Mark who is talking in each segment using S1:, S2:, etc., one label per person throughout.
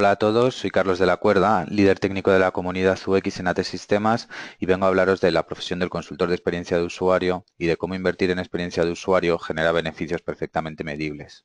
S1: Hola a todos, soy Carlos de la Cuerda, líder técnico de la comunidad UX en AT Sistemas y vengo a hablaros de la profesión del consultor de experiencia de usuario y de cómo invertir en experiencia de usuario genera beneficios perfectamente medibles.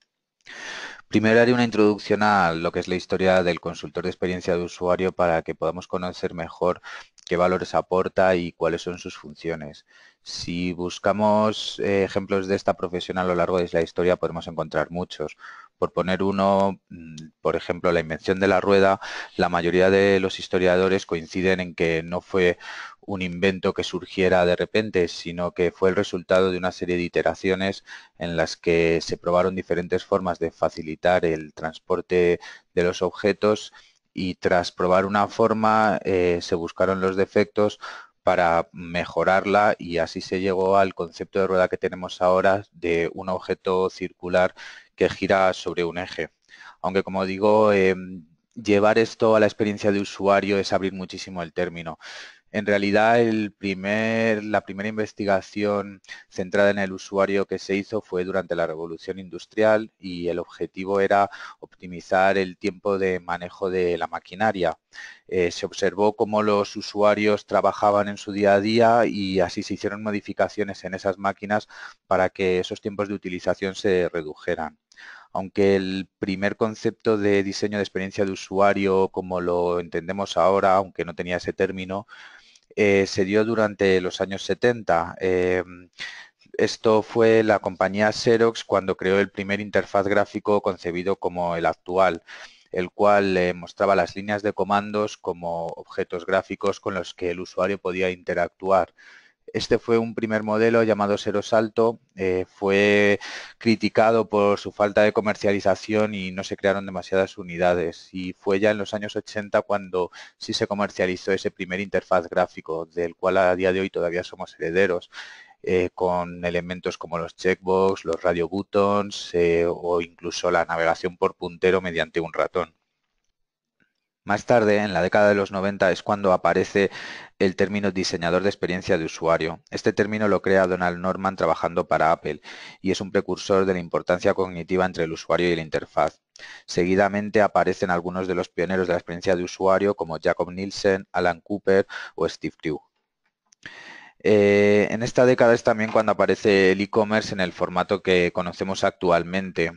S1: Primero haré una introducción a lo que es la historia del consultor de experiencia de usuario para que podamos conocer mejor qué valores aporta y cuáles son sus funciones. Si buscamos eh, ejemplos de esta profesión a lo largo de la historia podemos encontrar muchos por poner uno, mm, por ejemplo, la invención de la rueda, la mayoría de los historiadores coinciden en que no fue un invento que surgiera de repente, sino que fue el resultado de una serie de iteraciones en las que se probaron diferentes formas de facilitar el transporte de los objetos y tras probar una forma eh, se buscaron los defectos para mejorarla y así se llegó al concepto de rueda que tenemos ahora de un objeto circular que gira sobre un eje. Aunque como digo, em, llevar esto a la experiencia de usuario es abrir muchísimo el término. En realidad, la primera investigación centrada en el usuario que se hizo fue durante la Revolución Industrial y el objetivo era optimizar el tiempo de manejo de la maquinaria. Eh, se observó cómo los usuarios trabajaban en su día a día y así se hicieron modificaciones en esas máquinas para que esos tiempos de utilización se redujeran aunque el primer concepto de diseño de experiencia de usuario, como lo entendemos ahora, aunque no tenía ese término, eh, se dio durante los años 70. Eh, esto fue la compañía Xerox cuando creó el primer interfaz gráfico concebido como el actual el cual eh, mostraba las líneas de comandos como objetos gráficos con los que el usuario podía interactuar. Este fue un primer modelo llamado Cero Salto, eh, fue criticado por su falta de comercialización y no se crearon demasiadas unidades. Y fue ya en los años 80 cuando sí se comercializó ese primer interfaz gráfico, del cual a día de hoy todavía somos herederos. Eh, con elementos como los checkbox, los radio buttons eh, o incluso la navegación por puntero mediante un ratón. Más tarde, en la década de los 90, es cuando aparece el término diseñador de experiencia de usuario. Este término lo crea Donald Norman trabajando para Apple y es un precursor de la importancia cognitiva entre el usuario y la interfaz. Seguidamente aparecen algunos de los pioneros de la experiencia de usuario como Jacob Nielsen, Alan Cooper o Steve Tew. Eh, en esta década es también cuando aparece el e-commerce en el formato que conocemos actualmente.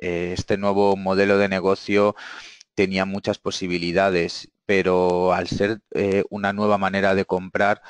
S1: Eh, este nuevo modelo de negocio tenía muchas posibilidades, pero al ser eh, una nueva manera de comprar,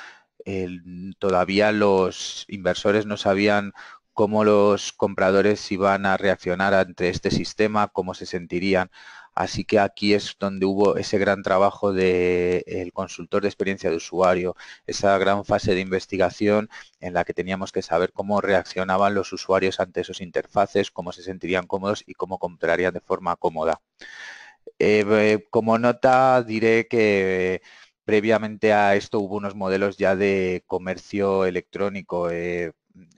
S1: todavía los inversores no sabían cómo los compradores iban a reaccionar ante este sistema, cómo se sentirían. Así que aquí es donde hubo ese gran trabajo del el consultor de experiencia de usuario, esa gran fase de investigación en la que teníamos que saber cómo reaccionaban los usuarios ante esos interfaces, cómo se sentirían cómodos y cómo comprarían de forma cómoda. Eh, eh, como nota diré que eh, previamente a esto hubo unos modelos ya de comercio electrónico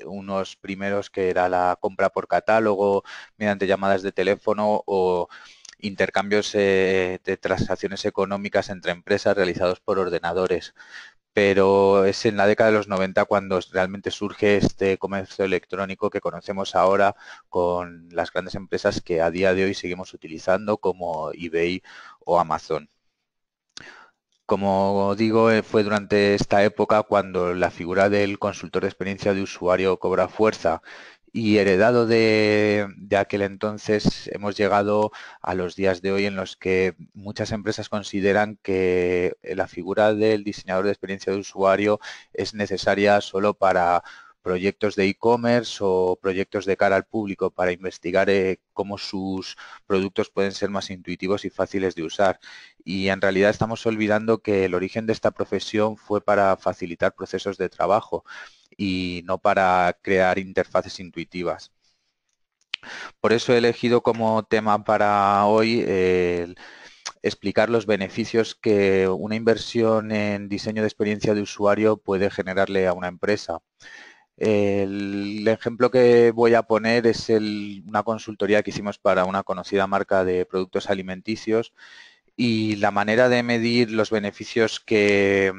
S1: unos primeros que era la compra por catálogo mediante llamadas de teléfono o intercambios de transacciones económicas entre empresas realizados por ordenadores pero es en la década de los 90 cuando realmente surge este comercio electrónico que conocemos ahora con las grandes empresas que a día de hoy seguimos utilizando como eBay o Amazon. Como digo, eh, fue durante esta época cuando la figura del consultor de experiencia de usuario cobra fuerza y heredado de, aquel entonces hemos llegado a los días de hoy en los que muchas empresas consideran que la figura del diseñador de experiencia de usuario es necesaria solo para proyectos de e-commerce o proyectos de cara al público para investigar eh, cómo sus productos pueden ser más intuitivos y fáciles de usar. Y en realidad estamos olvidando que el origen de esta profesión fue para facilitar procesos de trabajo y no para crear interfaces intuitivas. Por eso he elegido como tema para hoy explicar los beneficios que una inversión en diseño de experiencia de usuario puede generarle a una empresa. El ejemplo que voy a poner es una consultoría que hicimos para una conocida marca de productos alimenticios y la manera de medir los beneficios que,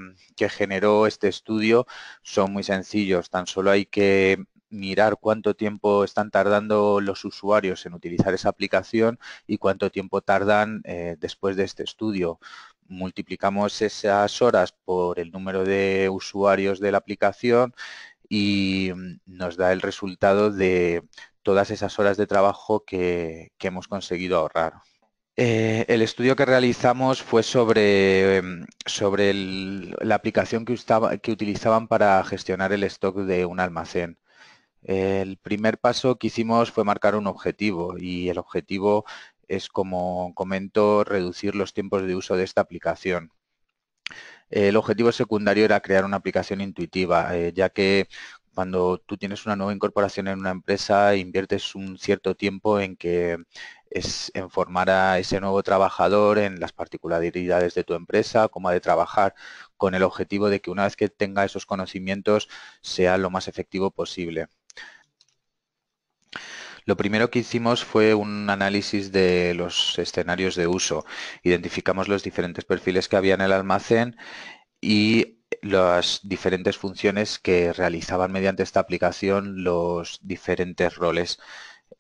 S1: generó este estudio son muy sencillos. Tan solo hay que mirar cuánto tiempo están tardando los usuarios en utilizar esa aplicación y cuánto tiempo tardan eh, después de este estudio. Multiplicamos esas horas por el número de usuarios de la aplicación y nos da el resultado de todas esas horas de trabajo que hemos conseguido ahorrar. Eh, el estudio que realizamos fue sobre, em, sobre la aplicación que, que, utilizaban para gestionar el stock de un almacén. El primer paso que hicimos fue marcar un objetivo y el objetivo es, como comento, reducir los tiempos de uso de esta aplicación. El objetivo secundario era crear una aplicación intuitiva, eh, ya que cuando tú tienes una nueva incorporación en una empresa, inviertes un cierto tiempo en que, es informar a ese nuevo trabajador en las particularidades de tu empresa, cómo ha de trabajar, con el objetivo de que una vez que tenga esos conocimientos sea lo más efectivo posible. Lo primero que hicimos fue un análisis de los escenarios de uso. Identificamos los diferentes perfiles que había en el almacén y las diferentes funciones que realizaban mediante esta aplicación los diferentes roles.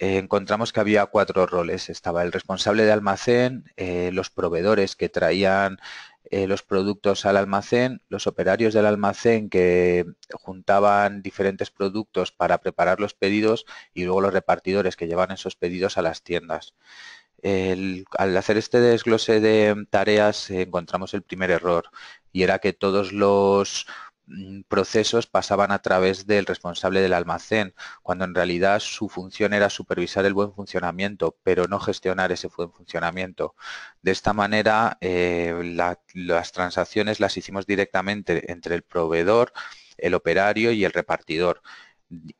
S1: Eh, encontramos que había cuatro roles. Estaba el responsable de almacén, eh, los proveedores que traían eh, los productos al almacén, los operarios del almacén que juntaban diferentes productos para preparar los pedidos y luego los repartidores que llevan esos pedidos a las tiendas. al hacer este desglose de tareas encontramos el primer error y era que todos los Mm, procesos pasaban a través del responsable del almacén, cuando en realidad su función era supervisar el buen funcionamiento, pero no gestionar ese buen funcionamiento. De esta manera, eh, las transacciones las hicimos directamente entre el proveedor, el operario y el repartidor.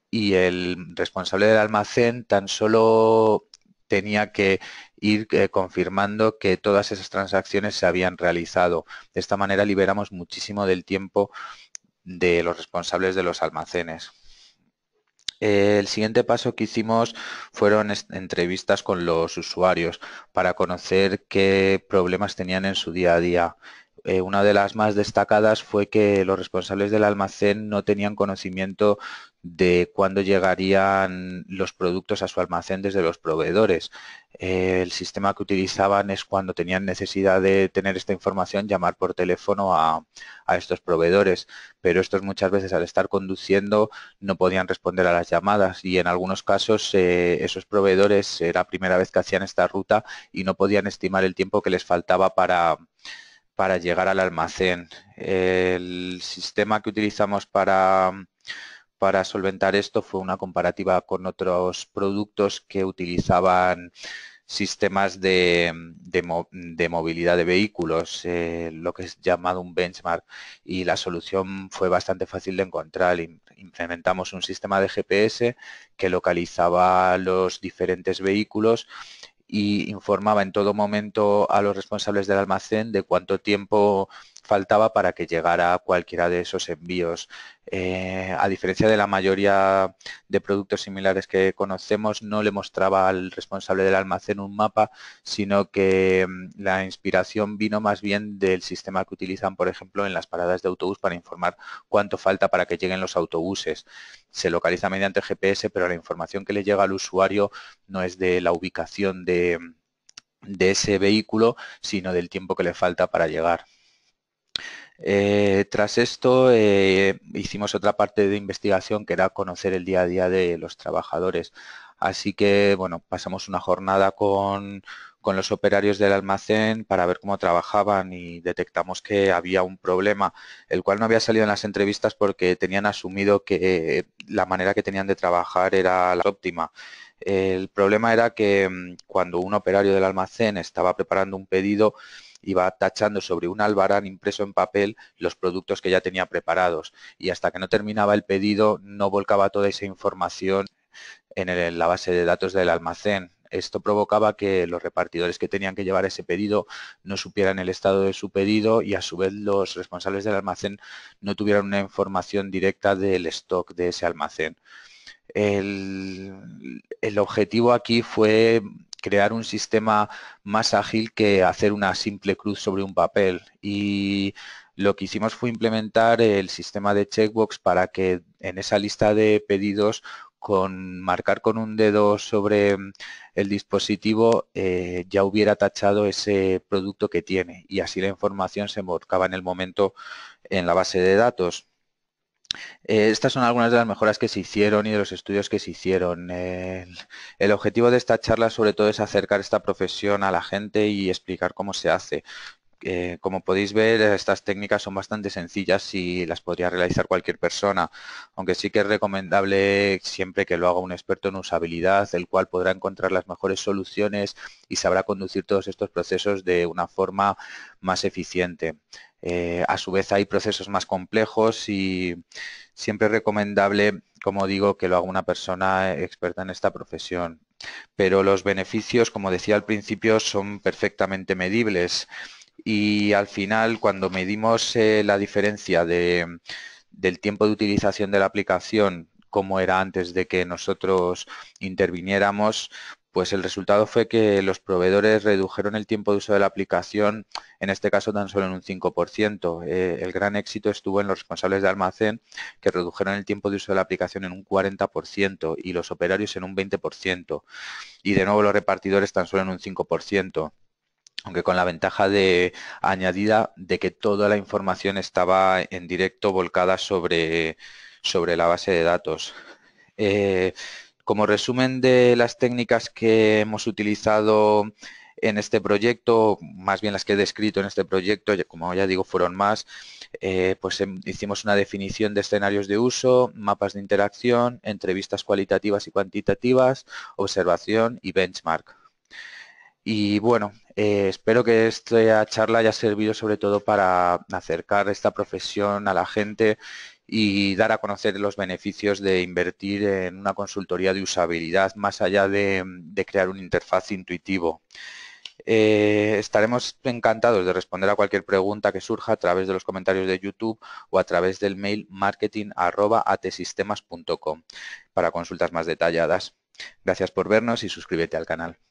S1: Y el responsable del almacén tan solo tenía que ir eh, confirmando que todas esas transacciones se habían realizado. De esta manera liberamos muchísimo del tiempo de los responsables de los almacenes. El siguiente paso que hicimos fueron entrevistas con los usuarios para conocer qué problemas tenían en su día a día, eh, una de las más destacadas fue que los responsables del almacén no tenían conocimiento de cuándo llegarían los productos a su almacén desde los proveedores. el sistema que utilizaban es cuando tenían necesidad de tener esta información, llamar por teléfono a, estos proveedores, pero estos muchas veces al estar conduciendo no podían responder a las llamadas y en algunos casos eh, esos proveedores era la primera vez que hacían esta ruta y no podían estimar el tiempo que les faltaba para para llegar al almacén. El sistema que utilizamos para, para solventar esto fue una comparativa con otros productos que utilizaban sistemas de, movilidad de vehículos, eh, lo que es llamado un benchmark, y la solución fue bastante fácil de encontrar. Implementamos un sistema de GPS que localizaba los diferentes vehículos y informaba en todo momento a los responsables del almacén de cuánto tiempo faltaba para que llegara cualquiera de esos envíos. Eh, a diferencia de la mayoría de productos similares que conocemos, no le mostraba al responsable del almacén un mapa, sino que mm, la inspiración vino más bien del sistema que utilizan, por ejemplo, en las paradas de autobús para informar cuánto falta para que lleguen los autobuses. Se localiza mediante GPS, pero la información que le llega al usuario no es de la ubicación de mm, ese vehículo, sino del tiempo que le falta para llegar. Eh, tras esto eh, hicimos otra parte de investigación que era conocer el día a día de los trabajadores. Así que bueno, pasamos una jornada con, con los operarios del almacén para ver cómo trabajaban y detectamos que había un problema, el cual no había salido en las entrevistas porque tenían asumido que la manera que tenían de trabajar era la óptima. El problema era que mm, cuando un operario del almacén estaba preparando un pedido, iba tachando sobre un albarán impreso en papel los productos que ya tenía preparados. Y hasta que no terminaba el pedido, no volcaba toda esa información en, la base de datos del almacén. Esto provocaba que los repartidores que tenían que llevar ese pedido no supieran el estado de su pedido y a su vez los responsables del almacén no tuvieran una información directa del stock de ese almacén. El, el, objetivo aquí fue crear un sistema más ágil que hacer una simple cruz sobre un papel. Y lo que hicimos fue implementar el sistema de checkbox para que en esa lista de pedidos con marcar con un dedo sobre mm, el dispositivo eh, ya hubiera tachado ese producto que tiene y así la información se marcaba en el momento en la base de datos. Eh, estas son algunas de las mejoras que se hicieron y de los estudios que se hicieron. el, objetivo de esta charla sobre todo es acercar esta profesión a la gente y explicar cómo se hace. Eh, como podéis ver, estas técnicas son bastante sencillas y las podría realizar cualquier persona, aunque sí que es recomendable siempre que lo haga un experto en usabilidad, el cual podrá encontrar las mejores soluciones y sabrá conducir todos estos procesos de una forma más eficiente. Eh, a su vez hay procesos más complejos y siempre es recomendable, como digo, que lo haga una persona experta en esta profesión. Pero los beneficios, como decía al principio, son perfectamente medibles y al final cuando medimos eh, la diferencia mm, del tiempo de utilización de la aplicación como era antes de que nosotros interviniéramos, pues el resultado fue que los proveedores redujeron el tiempo de uso de la aplicación, en este caso tan solo en un 5%. Eh, el gran éxito estuvo en los responsables de almacén, que redujeron el tiempo de uso de la aplicación en un 40% y los operarios en un 20%. Y de nuevo los repartidores tan solo en un 5% aunque con la ventaja de añadida de que toda la información estaba en directo volcada sobre, sobre la base de datos. Eh, como resumen de las técnicas que hemos utilizado en este proyecto, más bien las que he descrito en este proyecto, como ya digo, fueron más, eh, pues em, hicimos una definición de escenarios de uso, mapas de interacción, entrevistas cualitativas y cuantitativas, observación y benchmark. Y bueno, eh, espero que esta charla haya servido sobre todo para acercar esta profesión a la gente y dar a conocer los beneficios de invertir en una consultoría de usabilidad más allá de, crear un interfaz intuitivo. Eh, estaremos encantados de responder a cualquier pregunta que surja a través de los comentarios de YouTube o a través del mail marketing.atesistemas.com para consultas más detalladas. Gracias por vernos y suscríbete al canal.